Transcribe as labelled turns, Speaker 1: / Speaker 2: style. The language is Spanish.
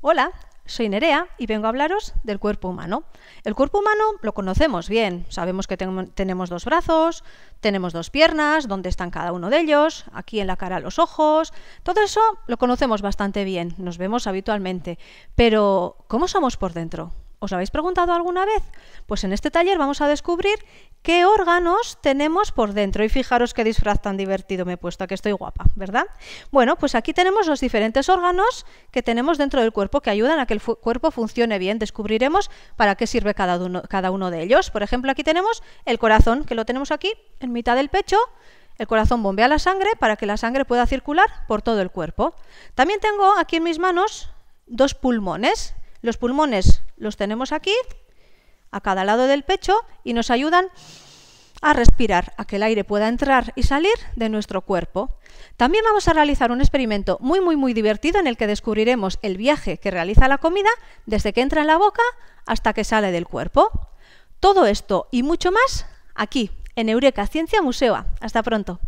Speaker 1: Hola, soy Nerea y
Speaker 2: vengo a hablaros del cuerpo humano. El cuerpo humano lo conocemos bien, sabemos que tenemos dos brazos, tenemos dos piernas, dónde están cada uno de ellos, aquí en la cara los ojos, todo eso lo conocemos bastante bien, nos vemos habitualmente, pero ¿cómo somos por dentro? ¿Os habéis preguntado alguna vez? Pues en este taller vamos a descubrir qué órganos tenemos por dentro. Y fijaros qué disfraz tan divertido me he puesto, que estoy guapa, ¿verdad? Bueno, pues aquí tenemos los diferentes órganos que tenemos dentro del cuerpo que ayudan a que el cuerpo funcione bien. Descubriremos para qué sirve cada cada uno de ellos. Por ejemplo, aquí tenemos el corazón, que lo tenemos aquí en mitad del pecho. El corazón bombea la sangre para que la sangre pueda circular por todo el cuerpo. También tengo aquí en mis manos dos pulmones. Los pulmones los tenemos aquí, a cada lado del pecho, y nos ayudan a respirar, a que el aire pueda entrar y salir de nuestro cuerpo. También vamos a realizar un experimento muy muy muy divertido en el que descubriremos el viaje que realiza la comida desde que entra en la boca hasta que sale del cuerpo. Todo esto y mucho más aquí,
Speaker 1: en Eureka Ciencia Museo. Hasta pronto.